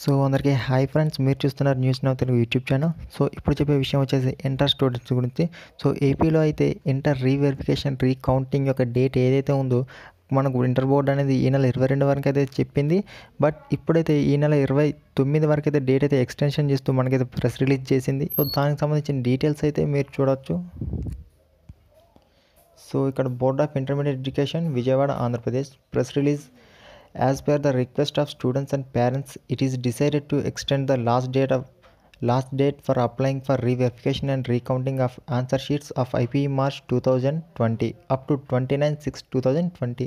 so అందరికీ hi friends మీరు చూస్తున్నారు news now Telugu YouTube channel so ఇప్పుడు చెప్పే విషయం వచ్చేసి ఇంటర్ స్టూడెంట్స్ గురించి సో ఏపీలో అయితే ఇంటర్ రీవెరిఫికేషన్ రీకౌంటింగ్ యొక్క డేట్ ఏదైతే ఉందో మనకు ఇంటర్ బోర్డు అనేది ఈ నెల ఇరవై రెండు వరకు అయితే చెప్పింది బట్ ఇప్పుడైతే ఈ నెల ఇరవై తొమ్మిది వరకు అయితే డేట్ అయితే ఎక్స్టెన్షన్ చేస్తూ మనకైతే ప్రెస్ రిలీజ్ చేసింది సో దానికి సంబంధించిన డీటెయిల్స్ అయితే మీరు చూడవచ్చు సో ఇక్కడ board of intermediate education Vijayawada Andhra Pradesh press release as per the request of students and parents it is decided to extend the last date of last date for applying for reverification and recounting of answer sheets of IPE March two thousand twenty up to twenty nine six two thousand twenty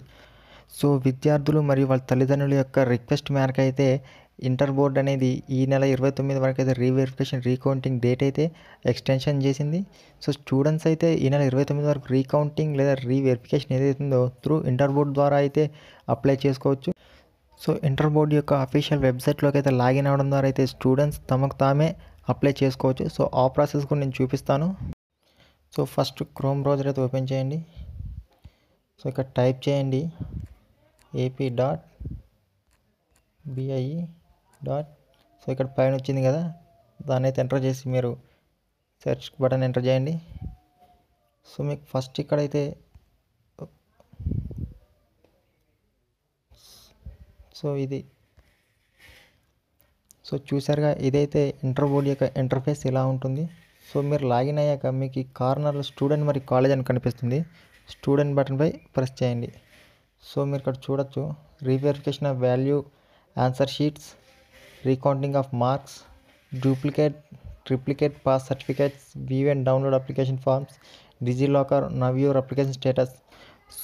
so విద్యార్థులు మరియు వాళ్ళ తల్లిదండ్రుల యొక్క request మేరకు అయితే inter board అనేది ఈ నెల ఇరవై తొమ్మిది వరకు అయితే రీవెరిఫికేషన్ రీకౌంటింగ్ డేట్ అయితే ఎక్స్టెన్షన్ చేసింది సో స్టూడెంట్స్ అయితే ఈ నెల ఇరవై తొమ్మిది వరకు రీకౌంటింగ్ లేదా రీవెరిఫికేషన్ ఏదైతుందో త్రూ ఇంటర్ బోర్డు ద్వారా అయితే అప్లై చేసుకోవచ్చు సో ఇంటర్ బోర్డ్ యొక్క అఫీషియల్ వెబ్సైట్లోకి అయితే లాగిన్ అవ్వడం ద్వారా అయితే స్టూడెంట్స్ తమకు తామే అప్లై చేసుకోవచ్చు సో ఆ ప్రాసెస్ కూడా నేను చూపిస్తాను సో ఫస్ట్ క్రోమ్ బ్రౌజర్ అయితే ఓపెన్ చేయండి సో ఇక్కడ టైప్ చేయండి AP dot BIE dot so ఇక్కడ పైన వచ్చింది కదా దాన్ని అయితే ఎంటర్ చేసి మీరు సెర్చ్ బటన్ ఎంటర్ చేయండి సో మీకు ఫస్ట్ ఇక్కడైతే సో ఇది సో చూసారుగా ఇదైతే ఇంటర్బోర్డ్ యొక్క ఇంటర్ఫేస్ ఇలా ఉంటుంది సో మీరు లాగిన్ అయ్యాక మీకు ఈ కార్నర్లో స్టూడెంట్ మరి కాలేజ్ అని కనిపిస్తుంది స్టూడెంట్ బటన్పై ప్రెస్ చేయండి సో మీరు ఇక్కడ చూడొచ్చు reverification of value answer sheets recounting of marks duplicate triplicate pass certificates view download application forms DigiLocker now application status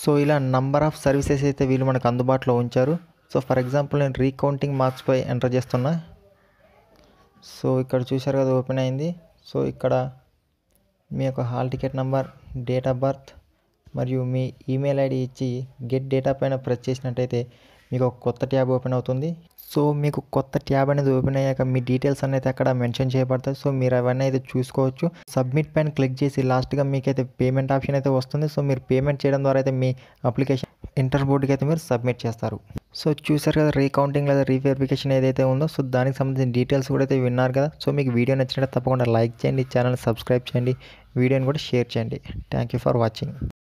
so ఇలా నంబర్ ఆఫ్ సర్వీసెస్ అయితే వీళ్ళు మనకు అందుబాటులో ఉంచారు సో ఫర్ ఎగ్జాంపుల్ నేను రీకౌంటింగ్ మార్క్స్పై ఎంటర్ చేస్తున్నా సో ఇక్కడ చూశారు కదా ఓపెన్ అయింది సో ఇక్కడ మీ యొక్క hall ticket number date of birth మరియు మీ ఈమెయిల్ ఐడి ఇచ్చి గెట్ డేటా పైన ప్రెస్ చేసినట్టయితే మీకు ఒక కొత్త ట్యాబ్ ఓపెన్ అవుతుంది సో మీకు కొత్త ట్యాబ్ అనేది ఓపెన్ అయ్యాక మీ డీటెయిల్స్ అనేది అక్కడ మెన్షన్ చేయబడతాయి సో మీరు అవన్నీ అయితే చూసుకోవచ్చు సబ్మిట్ పైన క్లిక్ చేసి లాస్ట్గా మీకైతే పేమెంట్ ఆప్షన్ అయితే వస్తుంది సో మీరు పేమెంట్ చేయడం ద్వారా అయితే మీ అప్లికేషన్ ఇంటర్ బోర్డుకి అయితే మీరు సబ్మిట్ చేస్తారు సో చూసారు కదా రీకౌంటింగ్ లేదా రీవెరిఫికేషన్ ఏదైతే ఉందో సో దానికి సంబంధించిన డీటెయిల్స్ కూడా అయితే విన్నారు కదా సో మీకు వీడియో నచ్చినట్టు తప్పకుండా లైక్ చేయండి ఛానల్ సబ్స్క్రైబ్ చేయండి వీడియోని కూడా షేర్ చేయండి థ్యాంక్ యూ ఫర్ వాచింగ్